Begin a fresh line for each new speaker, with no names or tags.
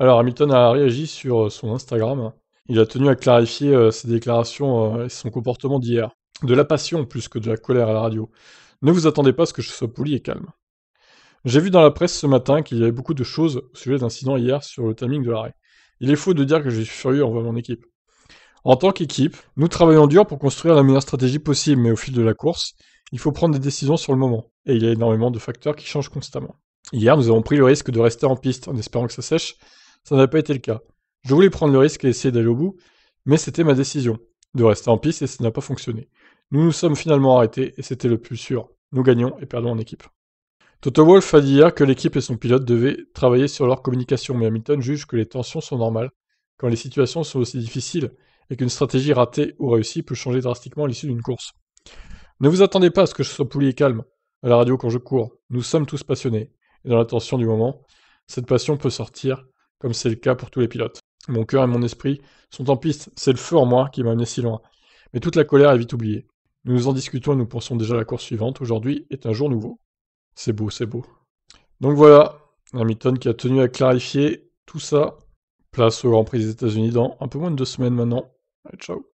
Alors Hamilton a réagi sur euh, son Instagram. Il a tenu à clarifier euh, ses déclarations euh, et son comportement d'hier. De la passion plus que de la colère à la radio. Ne vous attendez pas à ce que je sois poli et calme. J'ai vu dans la presse ce matin qu'il y avait beaucoup de choses au sujet d'incidents hier sur le timing de l'arrêt. Il est faux de dire que je suis furieux envers mon équipe. En tant qu'équipe, nous travaillons dur pour construire la meilleure stratégie possible, mais au fil de la course, il faut prendre des décisions sur le moment, et il y a énormément de facteurs qui changent constamment. Hier, nous avons pris le risque de rester en piste en espérant que ça sèche, ça n'avait pas été le cas. Je voulais prendre le risque et essayer d'aller au bout, mais c'était ma décision de rester en piste et ça n'a pas fonctionné. Nous nous sommes finalement arrêtés et c'était le plus sûr. Nous gagnons et perdons en équipe. Toto Wolf a dit hier que l'équipe et son pilote devaient travailler sur leur communication, mais Hamilton juge que les tensions sont normales quand les situations sont aussi difficiles et qu'une stratégie ratée ou réussie peut changer drastiquement l'issue d'une course. Ne vous attendez pas à ce que je sois poli et calme à la radio quand je cours. Nous sommes tous passionnés. Et dans la tension du moment, cette passion peut sortir comme c'est le cas pour tous les pilotes. Mon cœur et mon esprit sont en piste, c'est le feu en moi qui m'a amené si loin. Mais toute la colère est vite oubliée. Nous nous en discutons et nous pensons déjà à la course suivante. Aujourd'hui est un jour nouveau. C'est beau, c'est beau. Donc voilà, Hamilton qui a tenu à clarifier tout ça. Place au Grand Prix des États-Unis dans un peu moins de deux semaines maintenant. ciao.